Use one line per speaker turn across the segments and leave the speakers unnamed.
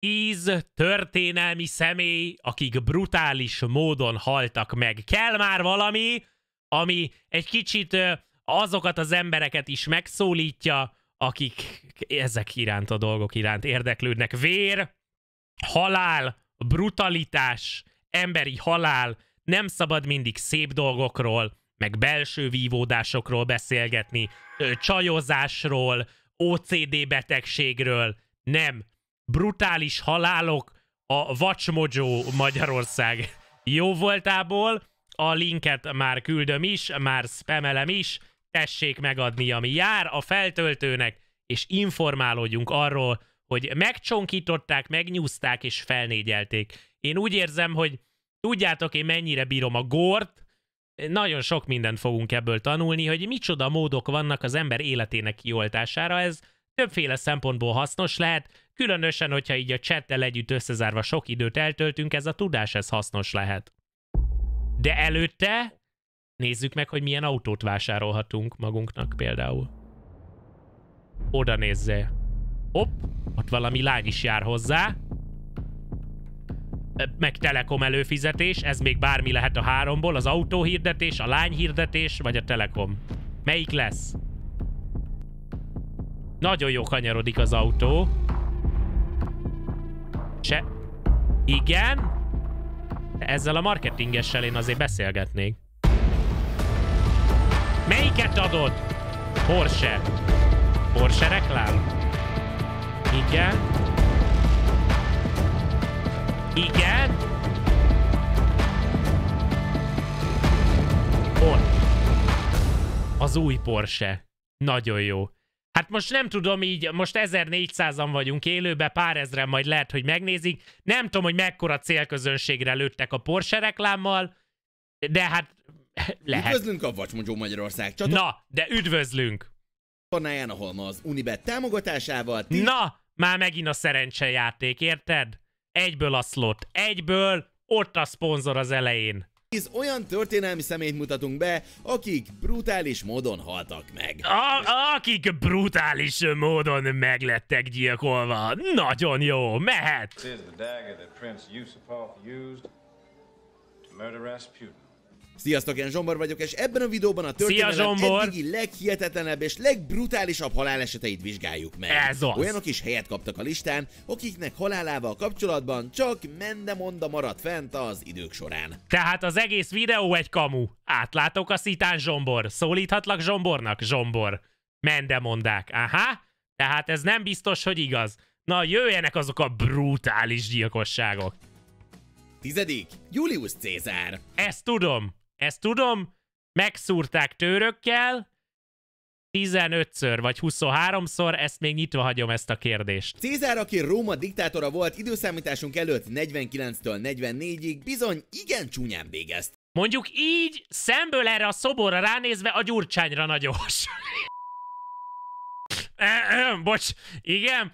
tíz történelmi személy, akik brutális módon haltak meg. Kell már valami, ami egy kicsit azokat az embereket is megszólítja, akik ezek iránt a dolgok iránt érdeklődnek. Vér, halál, brutalitás, emberi halál, nem szabad mindig szép dolgokról, meg belső vívódásokról beszélgetni, csajozásról, OCD betegségről, nem brutális halálok a Vacsmojo Magyarország jó voltából. A linket már küldöm is, már spemelem is, tessék megadni, ami jár a feltöltőnek, és informálódjunk arról, hogy megcsonkították, megnyúzták és felnégyelték. Én úgy érzem, hogy tudjátok én mennyire bírom a gort, nagyon sok mindent fogunk ebből tanulni, hogy micsoda módok vannak az ember életének kioltására, ez többféle szempontból hasznos lehet, Különösen, hogyha így a csettel együtt összezárva sok időt eltöltünk, ez a tudás ez hasznos lehet. De előtte nézzük meg, hogy milyen autót vásárolhatunk magunknak például. Oda nézze. Hopp, ott valami lány is jár hozzá. Meg Telekom előfizetés, ez még bármi lehet a háromból, az autóhirdetés, a lányhirdetés, vagy a Telekom. Melyik lesz? Nagyon jó kanyarodik az autó. Se... Igen? De ezzel a marketingessel én azért beszélgetnék. Melyiket adod? Porsche. Porsche reklám? Igen. Igen. Ott. Az új Porsche. Nagyon jó. Hát most nem tudom így, most 1400-an vagyunk élőben, pár ezren majd lehet, hogy megnézik. Nem tudom, hogy mekkora célközönségre lőttek a Porsche reklámmal, de hát
lehet. Üdvözlünk a Vacsmogyó Magyarország csatorn... Na, de üdvözlünk! Tornáján, ahol ma az Unibet támogatásával... Ti...
Na, már megint a szerencsejáték, érted? Egyből a slot, egyből, ott a szponzor az elején.
10 olyan történelmi szemét mutatunk be, akik brutális módon haltak meg.
A akik brutális módon meglettek gyilkolva. Nagyon jó, mehet!
Sziasztok, én Zsombor vagyok, és ebben a videóban a történet eddigi leghihetetlenebb és legbrutálisabb haláleseteit vizsgáljuk meg. Ez az. Olyanok is helyet kaptak a listán, akiknek halálával kapcsolatban csak mendemonda maradt fent az idők során.
Tehát az egész videó egy kamu. Átlátok a szitán Zsombor. Szólíthatlak Zsombornak, Zsombor. Mendemondák. Aha. Tehát ez nem biztos, hogy igaz. Na, jöjjenek azok a brutális gyilkosságok. Tizedik, Julius Cézár. Ezt tudom. Ezt tudom, megszúrták törökkel, 15-ször vagy 23-szor, ezt még nyitva hagyom ezt a kérdést.
Cézár, aki Róma diktátora volt időszámításunk előtt 49-től 44-ig, bizony igen csúnyán végezt. Mondjuk
így, szemből erre a szoborra ránézve a gyurcsányra nagyos.
Bocs, igen?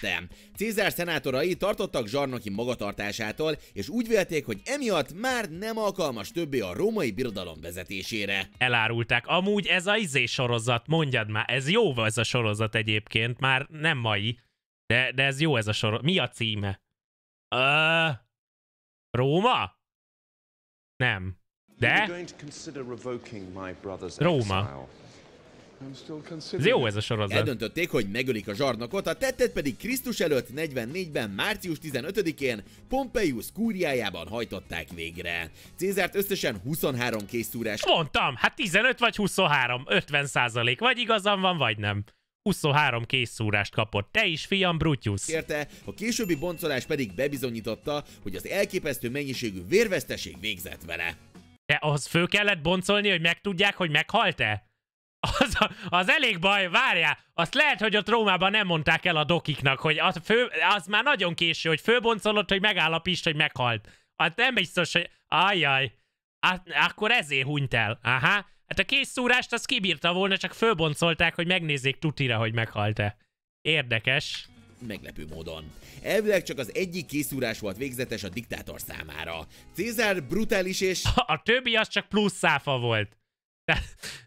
Nem. Cézár szenátorai tartottak zsarnoki magatartásától, és úgy vélték, hogy emiatt már nem alkalmas többé a római birodalom vezetésére.
Elárulták. Amúgy ez a izé sorozat, mondjad már, ez jó ez a sorozat egyébként, már nem mai, de, de ez jó ez a sorozat. Mi a címe? Uh, Róma? Nem.
De? Róma. Ez jó ez a sorozat. Eldöntötték, hogy megölik a zsarnokot, a tettet pedig Krisztus előtt 44-ben, március 15-én Pompeius kúriájában hajtották végre. Cézárt összesen 23 készúrás.
Mondtam, hát 15 vagy 23, 50 százalék, vagy igazam van, vagy nem. 23 készszúrást kapott. Te is, fiam, Brutyusz! Érte,
a későbbi boncolás pedig bebizonyította, hogy az elképesztő mennyiségű vérveszteség végzett vele.
De az föl kellett boncolni, hogy megtudják, hogy meghalt-e? Az, az elég baj, várjál, azt lehet, hogy ott Rómában nem mondták el a dokiknak, hogy az, fő, az már nagyon késő, hogy főboncolott, hogy megállapítsd, hogy meghalt. Hát nem biztos, hogy... Ajjaj. Hát, akkor ezért hunyt el. Aha. Hát a szúrást az kibírta volna, csak főboncolták, hogy megnézzék tutira, hogy meghalt-e. Érdekes
meglepő módon. Elvileg csak az egyik készúrás volt végzetes a diktátor számára. Cézár brutális és...
A többi az csak plusz száfa volt. De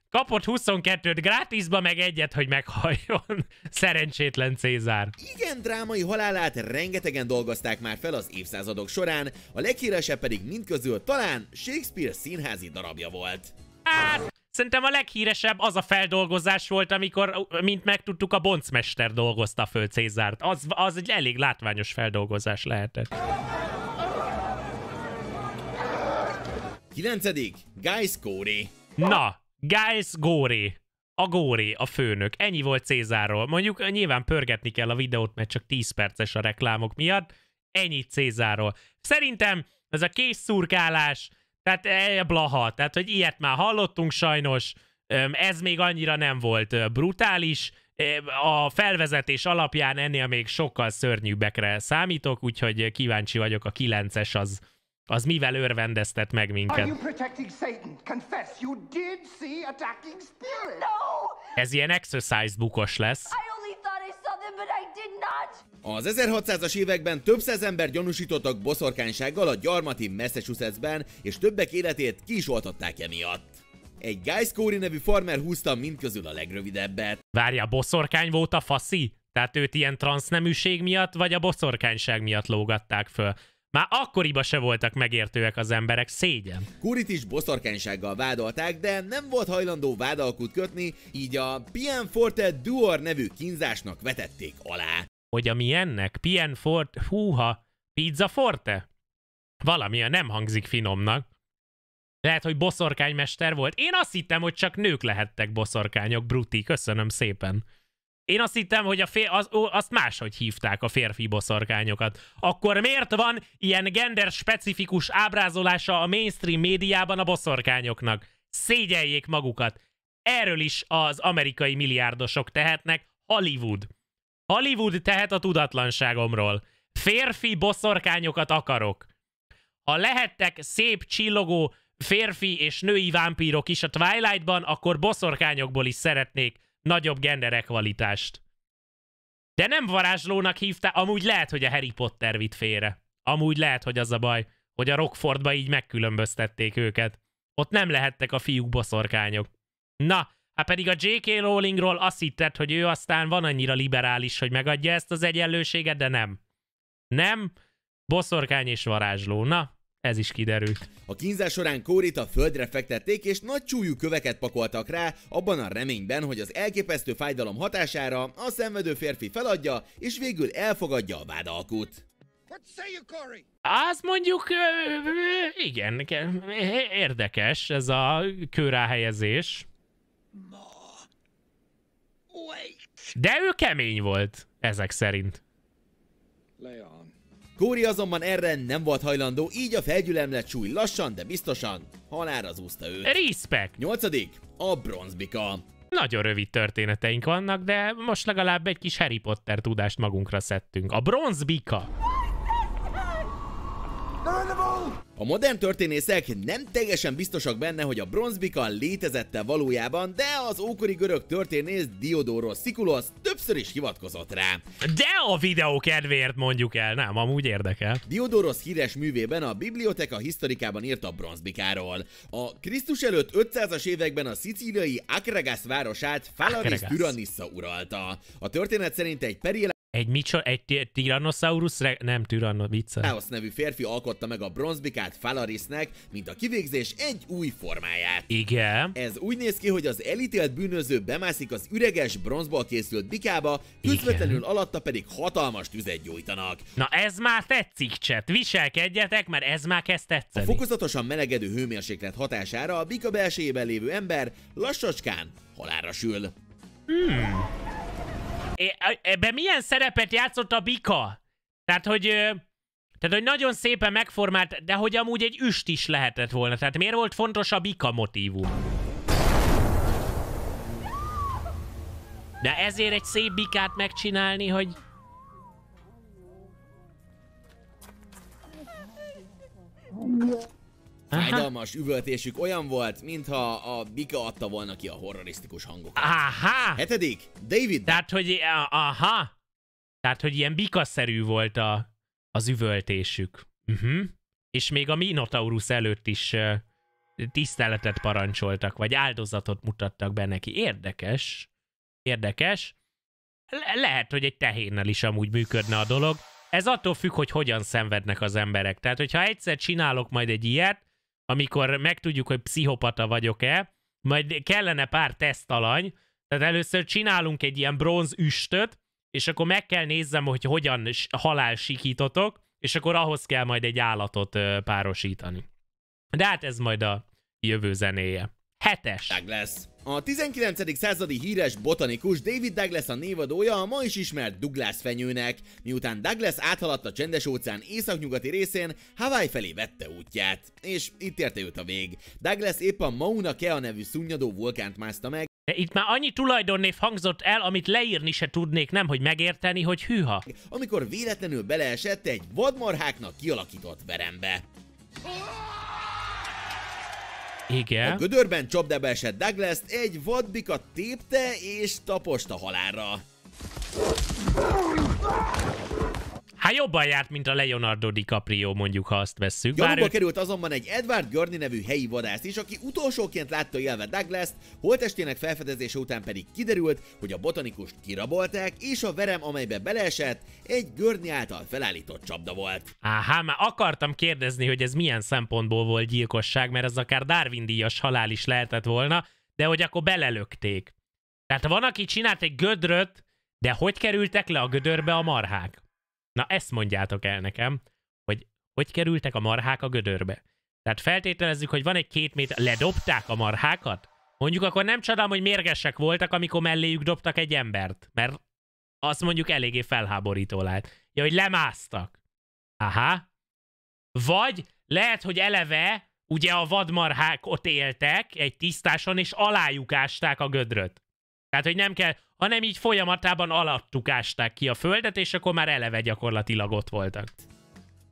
kapott
22-t grátisba,
meg egyet, hogy meghalljon. Szerencsétlen Cézár.
Igen drámai halálát rengetegen dolgozták már fel az évszázadok során, a leghíresebb pedig mindközül talán Shakespeare színházi darabja volt. Hát, Szerintem a leghíresebb az a
feldolgozás volt, amikor, mint megtudtuk, a boncmester dolgozta föl Cézárt. Az, az egy elég látványos feldolgozás lehetett.
9. Guy Scorey
Na, guys, Góri. A Góri, a főnök. Ennyi volt Cézáról. Mondjuk eh, nyilván pörgetni kell a videót, mert csak 10 perces a reklámok miatt. Ennyi Cézáról. Szerintem ez a kész szurkálás, tehát e, blaha, tehát hogy ilyet már hallottunk sajnos, ez még annyira nem volt eh, brutális, a felvezetés alapján ennél még sokkal szörnyűbbekre számítok, úgyhogy kíváncsi vagyok, a 9-es az az mivel örvendeztet meg minket? Ez
ilyen exercise bukos lesz. Az 1600-as években több száz ember gyanúsítottak boszorkánysággal a gyarmati Massachusettsben, és többek életét ki is oltották emiatt. Egy Guy Scory nevű farmer húzta mindközül a legrövidebbet.
Várja, a boszorkány volt a faszi? Tehát őt ilyen transzneműség miatt, vagy a boszorkányság miatt lógatták föl? Már akkoriban se voltak megértőek az emberek, szégyen.
Kurit is boszorkánysággal vádolták, de nem volt hajlandó vádalkut kötni, így a Pianforte Duor nevű kínzásnak vetették alá.
Hogy a mi ennek? Pianforte, húha, pizza forte? Valami a nem hangzik finomnak. Lehet, hogy boszorkánymester volt. Én azt hittem, hogy csak nők lehettek boszorkányok, Bruti. Köszönöm szépen. Én azt hittem, hogy a fér, az, ó, azt máshogy hívták a férfi boszorkányokat. Akkor miért van ilyen gender-specifikus ábrázolása a mainstream médiában a boszorkányoknak? Szégyeljék magukat! Erről is az amerikai milliárdosok tehetnek, Hollywood. Hollywood tehet a tudatlanságomról. Férfi boszorkányokat akarok. Ha lehettek szép, csillogó férfi és női vámpírok is a Twilightban, akkor boszorkányokból is szeretnék nagyobb genderekvalitást. De nem varázslónak hívták, amúgy lehet, hogy a Harry Potter vitt félre. Amúgy lehet, hogy az a baj, hogy a Rockfordba így megkülönböztették őket. Ott nem lehettek a fiúk boszorkányok. Na, hát pedig a J.K. Rowlingról azt hittett, hogy ő aztán van annyira liberális, hogy megadja ezt az egyenlőséget, de nem.
Nem, boszorkány és varázsló. Na, ez is kiderült. A kínzás során Kórit a földre fektették, és nagy csúlyú köveket pakoltak rá, abban a reményben, hogy az elképesztő fájdalom hatására a szenvedő férfi feladja, és végül elfogadja a vádalkut. Azt mondjuk, igen,
érdekes ez a kőráhelyezés.
De ő kemény volt, ezek szerint. Leon. Kóri azonban erre nem volt hajlandó, így a felgyülemlet súly lassan, de biztosan halára zúzta őt. Respect! Nyolcadik, a bronzbika.
Nagyon rövid történeteink vannak, de most legalább egy kis Harry Potter tudást magunkra szedtünk. A bronzbika!
A modern történészek nem teljesen biztosak benne, hogy a bronzbika létezette valójában, de az ókori görög történész Diodoros Sikulos többször is hivatkozott rá.
De a videó kedvéért mondjuk
el, nem, amúgy érdekel. Diodoros híres művében a Biblioteka Historikában írt a bronzbikáról. A Krisztus előtt 500-as években a szicíliai Akregász városát Falaris Tyrannissa uralta. A történet szerint egy periel
egy, micsor egy Tyrannosaurus, nem Tyrannosaurus, vicce. Chaos
nevű férfi alkotta meg a bronzbikát Falarisnek, mint a kivégzés egy új formáját. Igen. Ez úgy néz ki, hogy az elítélt bűnöző bemászik az üreges bronzból készült bikába, közvetlenül alatta pedig hatalmas tüzet gyújtanak.
Na ez már tetszik, cset, viselkedjetek, mert ez már kezd tetszeni. A
fokozatosan melegedő hőmérséklet hatására a bika belsejében lévő ember lassacskán halára sül. Hmm.
Ebben milyen szerepet játszott a bika? Tehát, hogy... Tehát, hogy nagyon szépen megformált, de hogy amúgy egy üst is lehetett volna. Tehát miért volt fontos a bika motívum? De ezért egy szép bikát megcsinálni, hogy... Yeah.
Fájdalmas üvöltésük olyan volt, mintha a bika adta volna ki a horrorisztikus hangokat. Aha!
Hetedik, David. Tehát, hogy aha. Tehát, hogy ilyen bikaszerű volt a, az üvöltésük. Uh-huh. És még a Minotaurus előtt is uh, tiszteletet parancsoltak, vagy áldozatot mutattak be neki. Érdekes. Érdekes. Le- lehet, hogy egy tehénnel is amúgy működne a dolog. Ez attól függ, hogy hogyan szenvednek az emberek. Tehát, hogyha egyszer csinálok majd egy ilyet, amikor megtudjuk, hogy pszichopata vagyok-e, majd kellene pár tesztalany, tehát először csinálunk egy ilyen bronz üstöt, és akkor meg kell nézzem, hogy hogyan halál sikítotok, és akkor ahhoz kell majd egy állatot párosítani. De hát ez majd a jövő zenéje.
Hetes. Douglas. A 19. századi híres botanikus David Douglas a névadója a ma is ismert Douglas fenyőnek, miután Douglas áthaladt a csendes óceán északnyugati részén, Hawaii felé vette útját. És itt érte őt a vég. Douglas épp a Mauna Kea nevű szunnyadó vulkánt mászta meg, de itt már annyi tulajdonnév
hangzott el, amit leírni se tudnék, nem, hogy megérteni, hogy hűha.
Amikor véletlenül beleesett egy vadmarháknak kialakított verembe. Igen. A gödörben csapdába esett douglas egy vadbika tépte és taposta halálra. Hát jobban
járt, mint a Leonardo DiCaprio, mondjuk, ha azt vesszük. Javukba ő... került
azonban egy Edward Gurney nevű helyi vadász is, aki utolsóként látta élve Douglas-t, holtestének felfedezése után pedig kiderült, hogy a botanikust kirabolták, és a verem, amelybe beleesett, egy Gurney által felállított csapda volt.
Áhá, már akartam kérdezni, hogy ez milyen szempontból volt gyilkosság, mert ez akár Darwin díjas halál is lehetett volna, de hogy akkor belelökték. Tehát van, aki csinált egy gödröt, de hogy kerültek le a gödörbe a marhák? Na ezt mondjátok el nekem, hogy hogy kerültek a marhák a gödörbe. Tehát feltételezzük, hogy van egy két méter... Ledobták a marhákat? Mondjuk akkor nem csodálom, hogy mérgesek voltak, amikor melléjük dobtak egy embert. Mert azt mondjuk eléggé felháborító lehet. Ja, hogy lemásztak. Aha. Vagy lehet, hogy eleve ugye a vadmarhák ott éltek egy tisztáson, és alájuk ásták a gödröt. Tehát, hogy nem kell, hanem így folyamatában alattuk ásták ki a földet, és akkor már eleve gyakorlatilag ott
voltak.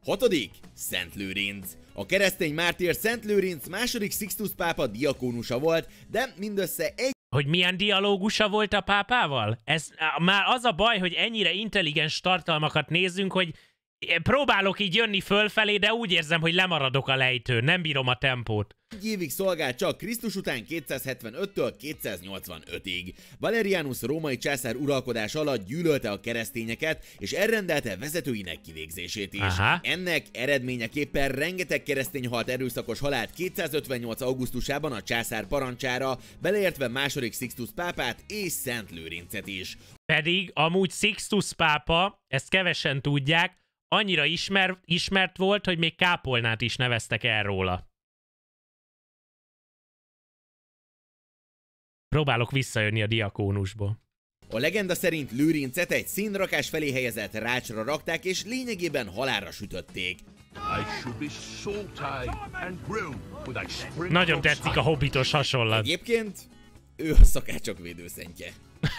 Hatodik, Szent Lőrinc. A keresztény mártír Szent Lőrinc második Sixtus pápa diakónusa volt, de mindössze egy
hogy milyen dialógusa volt a pápával? Ez á, már az a baj, hogy ennyire intelligens tartalmakat nézzünk, hogy próbálok így jönni fölfelé, de úgy érzem, hogy lemaradok a lejtő, nem bírom a tempót.
Egy évig szolgált csak Krisztus után 275-től 285-ig. Valerianus római császár uralkodás alatt gyűlölte a keresztényeket, és elrendelte vezetőinek kivégzését is. Aha. Ennek eredményeképpen rengeteg keresztény halt erőszakos halált 258. augusztusában a császár parancsára, beleértve második Sixtus pápát és Szent Lőrincet is.
Pedig amúgy Sixtus pápa, ezt kevesen tudják, annyira ismer, ismert volt, hogy még kápolnát is neveztek el róla. Próbálok visszajönni a diakónusból.
A legenda szerint Lőrincet egy színrakás felé helyezett rácsra rakták, és lényegében halára sütötték. Nagyon tetszik a hobbitos hasonlat. Egyébként ő a szakácsok védőszentje.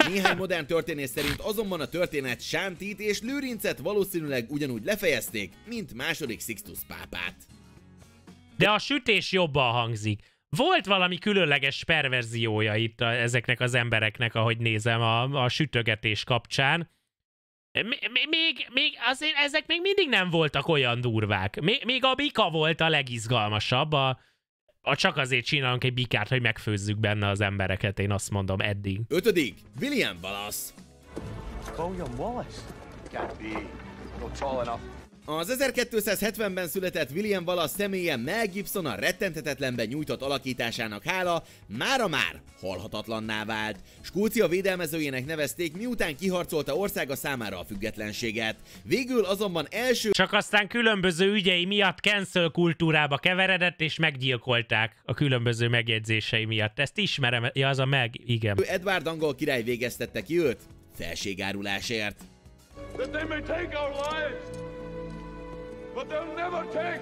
Néhány modern történész szerint azonban a történet Sántit és Lőrincet valószínűleg ugyanúgy lefejezték, mint második Sixtus pápát.
De a sütés jobban hangzik. Volt valami különleges perverziója itt a, ezeknek az embereknek, ahogy nézem a, a sütögetés kapcsán. Még, még azért ezek még mindig nem voltak olyan durvák. Még, még a bika volt a legizgalmasabb, a, a csak azért csinálunk egy bikát, hogy megfőzzük benne az embereket, én azt mondom eddig.
Ötödik, William Wallace. William Wallace? Can't be. No tall enough. Az 1270-ben született William Wallace személye Mel Gibson a rettenthetetlenben nyújtott alakításának hála mára már halhatatlanná vált. Skócia védelmezőjének nevezték, miután kiharcolta országa számára a függetlenséget. Végül azonban első... Csak aztán különböző ügyei miatt cancel kultúrába keveredett és meggyilkolták
a különböző megjegyzései miatt. Ezt ismerem, ja az a meg, igen.
Edward angol király végeztette ki őt felségárulásért. That they may take our lives but they'll never take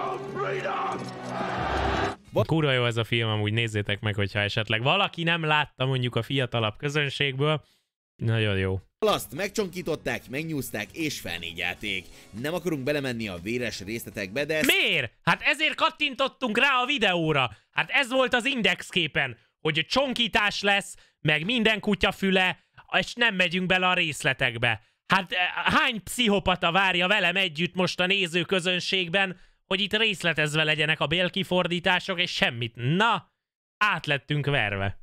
our freedom!
Kurva jó ez a film, amúgy nézzétek meg, hogyha esetleg valaki nem látta mondjuk a fiatalabb közönségből, nagyon jó.
Azt megcsonkították, megnyúzták és felnégyelték. Nem akarunk belemenni a véres részletekbe, de...
Miért? Hát ezért kattintottunk rá a videóra. Hát ez volt az indexképen, hogy csonkítás lesz, meg minden kutya füle, és nem megyünk bele a részletekbe. Hát eh, hány pszichopata várja velem együtt most a nézőközönségben, hogy itt részletezve legyenek a bélkifordítások, és semmit. Na, átlettünk verve.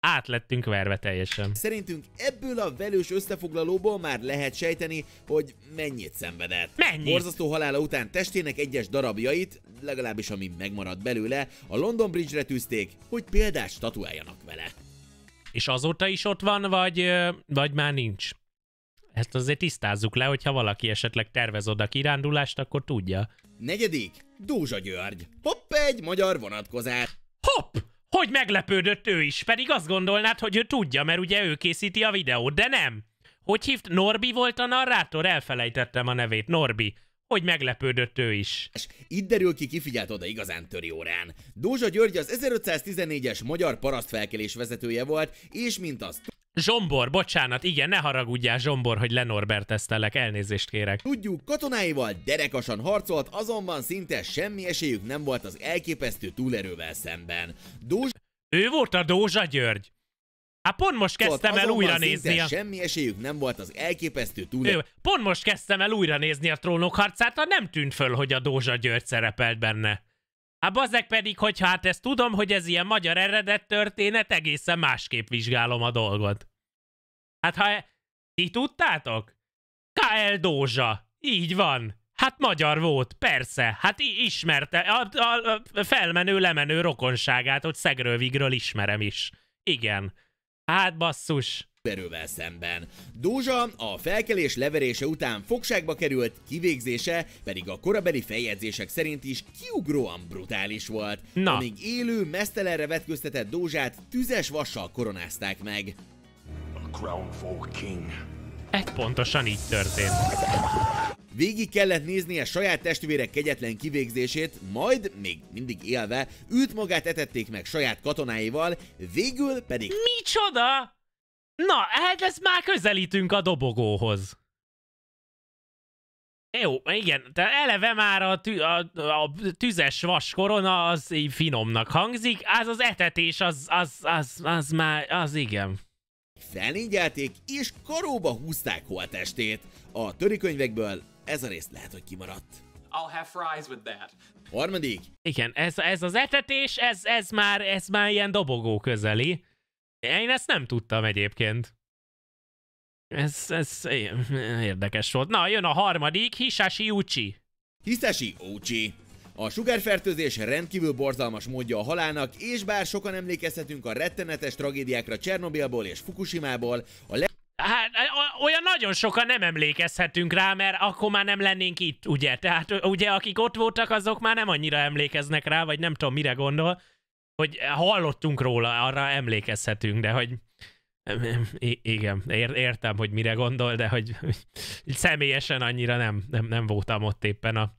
Átlettünk verve teljesen.
Szerintünk ebből a velős összefoglalóból már lehet sejteni, hogy mennyit szenvedett. Mennyit? Borzasztó halála után testének egyes darabjait, legalábbis ami megmaradt belőle, a London Bridge-re tűzték, hogy példást statuáljanak vele.
És azóta is ott van, vagy, eh, vagy már nincs? Ezt azért tisztázzuk le, hogy ha valaki esetleg tervez oda kirándulást, akkor tudja.
Negyedik, Dúzsa György. Hopp egy magyar
vonatkozás. Hopp! Hogy meglepődött ő is, pedig azt gondolnád, hogy ő tudja, mert ugye ő készíti a videót, de nem. Hogy hívt? Norbi volt a narrátor? Elfelejtettem a nevét,
Norbi. Hogy meglepődött ő is. Itt derül ki, kifigyelt oda igazán töri órán. Dózsa György az 1514-es magyar parasztfelkelés vezetője volt, és mint azt
Zsombor, bocsánat, igen, ne haragudjál Zsombor, hogy tesztelek, elnézést kérek.
Tudjuk, katonáival derekasan harcolt, azonban szinte semmi esélyük nem volt az elképesztő túlerővel szemben. Dózs... Ő volt a Dózsa György. Hát pont most kezdtem el újra nézni a... semmi esélyük nem volt az elképesztő túl...
Pont most kezdtem el újra nézni a trónok harcát, ha nem tűnt föl, hogy a Dózsa György szerepelt benne. Hát bazeg pedig, hogy hát ezt tudom, hogy ez ilyen magyar eredet történet, egészen másképp vizsgálom a dolgot. Hát ha... E- Ti tudtátok? K.L. Dózsa. Így van. Hát magyar volt, persze. Hát ismerte a, a, a felmenő-lemenő rokonságát, hogy Szegrővigről ismerem is. Igen. Hát basszus
erővel szemben. Dózsa a felkelés leverése után fogságba került, kivégzése pedig a korabeli feljegyzések szerint is kiugróan brutális volt. Na. Amíg élő, mesztelenre vetköztetett Dózsát tüzes vassal koronázták meg. A crown for king. Ez pontosan így történt. Végig kellett néznie saját testvérek kegyetlen kivégzését, majd, még mindig élve, őt magát etették meg saját katonáival, végül pedig... Micsoda?
Na, hát ezt már közelítünk a dobogóhoz. Jó, igen, de eleve már a, tü a, a tüzes vas korona az így finomnak hangzik, az az etetés, az, az, az, az már, az igen.
Felingyelték és karóba húzták holtestét. A törikönyvekből ez a rész lehet, hogy kimaradt.
I'll have fries with that.
Harmadik. Igen, ez, ez az
etetés, ez, ez, már, ez már ilyen dobogó közeli. Én ezt nem tudtam egyébként. Ez, ez érdekes volt. Na, jön a harmadik,
Hisashi Uchi. Hisashi Uchi. A sugárfertőzés rendkívül borzalmas módja a halálnak, és bár sokan emlékezhetünk a rettenetes tragédiákra Csernobilból és Fukushimából, a le...
Hát olyan nagyon sokan nem emlékezhetünk rá, mert akkor már nem lennénk itt, ugye? Tehát ugye akik ott voltak, azok már nem annyira emlékeznek rá, vagy nem tudom mire gondol hogy hallottunk róla, arra emlékezhetünk, de hogy I- igen, ér- értem, hogy mire gondol, de hogy, hogy személyesen annyira nem, nem, nem voltam ott éppen a,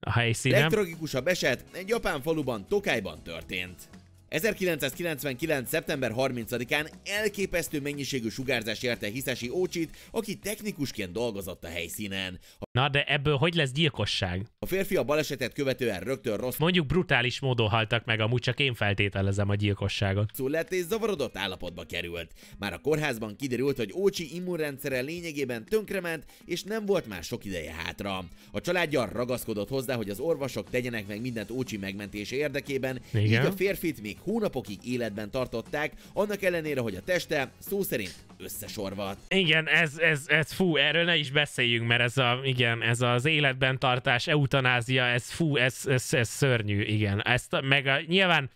a helyszínen. Legtragikusabb
eset egy japán faluban, Tokajban történt. 1999. szeptember 30-án elképesztő mennyiségű sugárzás érte Hiszesi Ócsit, aki technikusként dolgozott a helyszínen. Na de ebből hogy lesz gyilkosság? A
férfi a balesetet követően rögtön rossz... Mondjuk brutális módon haltak meg, amúgy csak én feltételezem a gyilkosságot.
Szó lett és zavarodott állapotba került. Már a kórházban kiderült, hogy Ócsi immunrendszere lényegében tönkrement, és nem volt már sok ideje hátra. A családja ragaszkodott hozzá, hogy az orvosok tegyenek meg mindent Ócsi megmentése érdekében, Igen? így a férfit még hónapokig életben tartották, annak ellenére, hogy a teste szó szerint összesorvat.
Igen, ez, ez, ez fú, erről ne is beszéljünk, mert ez, a, igen, ez az életben tartás, eutanázia, ez fú, ez, ez, ez szörnyű, igen. Ezt, meg a, nyilván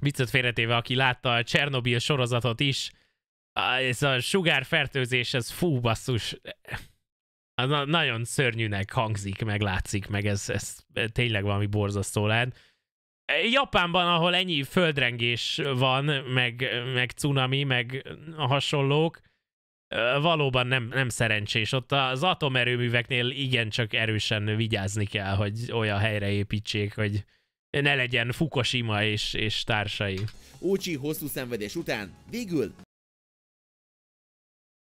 viccet félretéve, aki látta a Csernobil sorozatot is, ez a sugárfertőzés, ez fú, basszus, az nagyon szörnyűnek hangzik, meg látszik, meg ez, ez tényleg valami borzasztó lehet. Japánban, ahol ennyi földrengés van, meg, meg cunami, meg hasonlók, valóban nem, nem szerencsés. Ott az atomerőműveknél igencsak erősen vigyázni kell, hogy olyan helyre építsék, hogy ne legyen Fukushima és, és társai.
Ucsi hosszú szenvedés után végül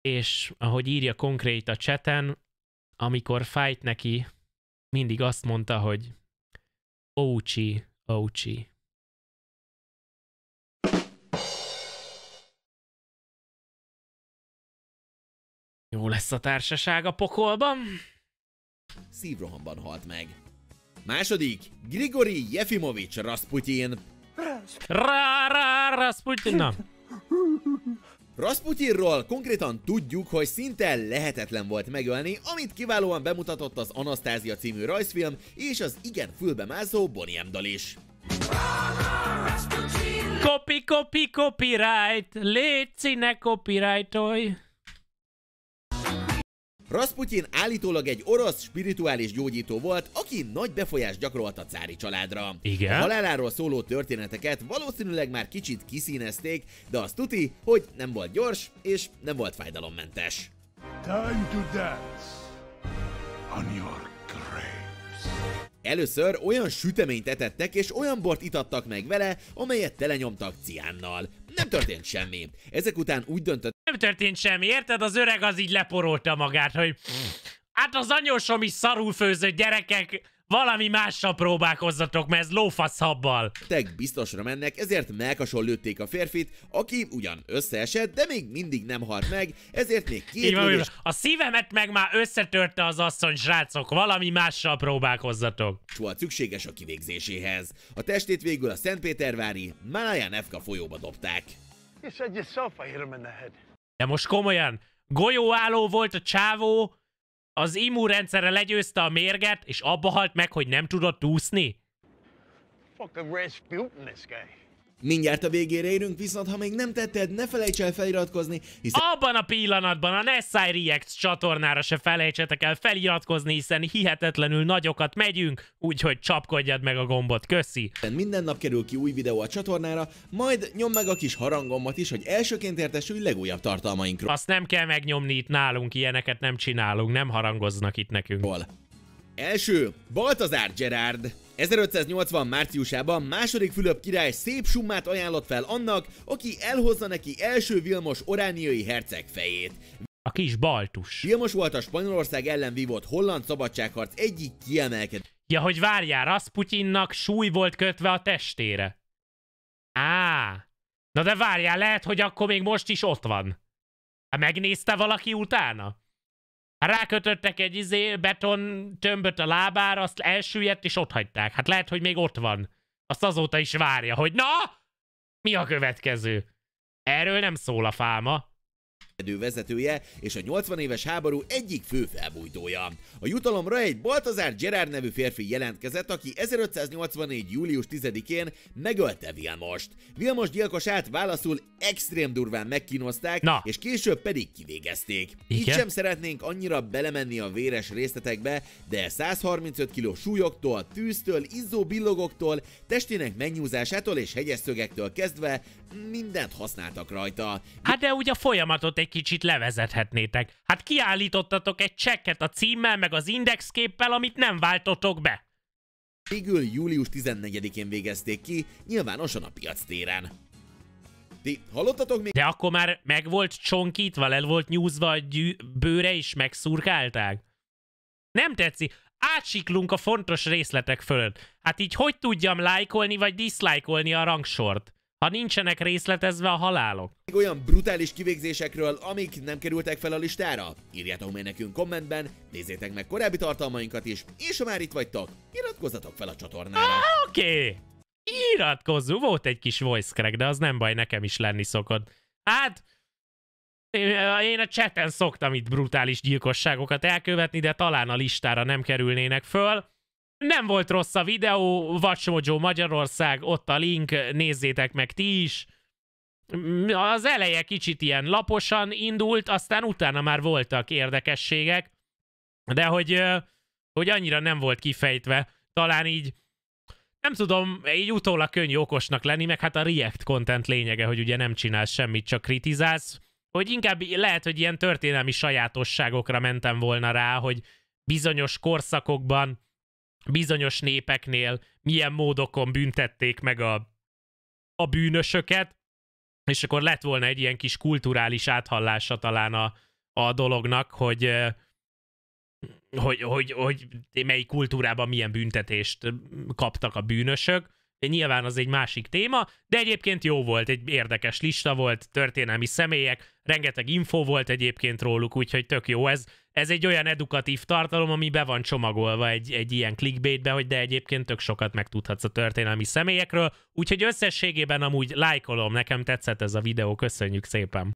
és ahogy írja konkrét a cseten, amikor fájt neki, mindig azt mondta, hogy Ócsi, Ouchie.
Jó lesz a társaság a pokolban? Szívrohamban halt meg. Második, Grigori Jefimovics Rasputin. Rá, rá, Rasputin. Na. Rasputinról konkrétan tudjuk, hogy szinte lehetetlen volt megölni, amit kiválóan bemutatott az Anasztázia című rajzfilm és az igen fülbemászó Bonnie M. dal is.
Copy, copy, copyright! Légy színe
copyrightolj! Rasputin állítólag egy orosz spirituális gyógyító volt, aki nagy befolyást gyakorolt a cári családra. Igen? A haláláról szóló történeteket valószínűleg már kicsit kiszínezték, de azt tuti, hogy nem volt gyors és nem volt fájdalommentes. Time to dance on your grapes. Először olyan süteményt etettek és olyan bort itattak meg vele, amelyet telenyomtak ciánnal nem történt semmi. Ezek után úgy döntött...
Nem történt semmi, érted? Az öreg az így leporolta magát, hogy... Hát az anyósom is szarul főző gyerekek! valami mással próbálkozzatok, mert ez lófaszabbal.
Teg biztosra mennek, ezért melkason lőtték a férfit, aki ugyan összeesett, de még mindig nem halt meg, ezért még két van, lövés...
A szívemet meg már összetörte az asszony, srácok,
valami mással próbálkozzatok. Volt szükséges a kivégzéséhez. A testét végül a Szentpétervári Nefka folyóba dobták. You said
De most komolyan,
golyóálló volt a
csávó,
az immunrendszere
legyőzte a mérget, és abba halt meg, hogy nem tudott úszni?
Fucking Rasputin this guy. Mindjárt a végére érünk, viszont ha még nem tetted, ne felejts el feliratkozni,
hiszen... Abban a pillanatban a Nessai Reacts csatornára se felejtsetek el feliratkozni, hiszen hihetetlenül nagyokat megyünk, úgyhogy csapkodjad meg a gombot, köszi!
Minden nap kerül ki új videó a csatornára, majd nyom meg a kis harangomat is, hogy elsőként értesülj legújabb tartalmainkról. Azt
nem kell megnyomni itt nálunk, ilyeneket nem csinálunk, nem harangoznak itt nekünk. Hol?
Első, Baltazár Gerard. 1580 márciusában második Fülöp király szép summát ajánlott fel annak, aki elhozza neki első Vilmos orániai herceg fejét. A kis Baltus. Vilmos volt a Spanyolország ellen vívott holland szabadságharc egyik kiemelkedő.
Ja, hogy várjál, Rasputinnak súly volt kötve a testére. Á, na de várjál, lehet, hogy akkor még most is ott van. Ha megnézte valaki utána? Rákötöttek egy izé beton tömböt a lábára, azt elsüllyedt és ott hagyták. Hát lehet, hogy még ott van. Azt azóta is
várja, hogy na, mi a következő? Erről nem szól a fáma vezetője és a 80 éves háború egyik fő felbújtója. A jutalomra egy Baltazár Gerard nevű férfi jelentkezett, aki 1584. július 10-én megölte Vilmost. Vilmos gyilkosát válaszul extrém durván megkínozták, Na. és később pedig kivégezték. Igen? Így sem szeretnénk annyira belemenni a véres részletekbe, de 135 kg súlyoktól, tűztől, izzó billogoktól, testének megnyúzásától és hegyes szögektől kezdve mindent használtak rajta.
Hát de ugye a folyamatot egy egy kicsit levezethetnétek. Hát
kiállítottatok
egy csekket a címmel meg az indexképpel,
amit nem váltotok be. Végül július 14-én végezték ki, nyilvánosan a piac téren. Ti hallottatok még? De akkor már meg volt
csonkítva, el volt nyúzva a gyű- bőre is megszurkálták? Nem tetszik. Átsiklunk a fontos részletek fölött. Hát így hogy tudjam lájkolni vagy diszlájkolni a rangsort? ha nincsenek részletezve a halálok.
Olyan brutális kivégzésekről, amik nem kerültek fel a listára? Írjátok meg nekünk kommentben, nézzétek meg korábbi tartalmainkat is, és ha már itt vagytok, iratkozzatok fel a csatornára. Ah, oké! Okay.
Iratkozzunk, volt egy kis voice crack, de az nem baj, nekem is lenni szokott. Hát, én a cseten szoktam itt brutális gyilkosságokat elkövetni, de talán a listára nem kerülnének föl. Nem volt rossz a videó, Vacsmojo Magyarország, ott a link, nézzétek meg ti is. Mm, az eleje kicsit ilyen laposan indult, aztán utána már voltak érdekességek, de hogy, hogy annyira nem volt kifejtve. Talán így, nem tudom, így utólag könnyű okosnak lenni, meg hát a React content lényege, hogy ugye nem csinálsz semmit, csak kritizálsz, hogy inkább lehet, hogy ilyen történelmi sajátosságokra mentem volna rá, hogy bizonyos korszakokban bizonyos népeknél milyen módokon büntették meg a, a bűnösöket, és akkor lett volna egy ilyen kis kulturális áthallása talán a, a dolognak, hogy, hogy, hogy, hogy melyik kultúrában milyen büntetést kaptak a bűnösök. Nyilván az egy másik téma, de egyébként jó volt, egy érdekes lista volt, történelmi személyek, rengeteg info volt egyébként róluk, úgyhogy tök jó ez. Ez egy olyan edukatív tartalom, ami be van csomagolva egy, egy ilyen clickbaitbe, hogy de egyébként tök sokat megtudhatsz a történelmi személyekről, úgyhogy összességében amúgy lájkolom, nekem tetszett ez a videó, köszönjük szépen!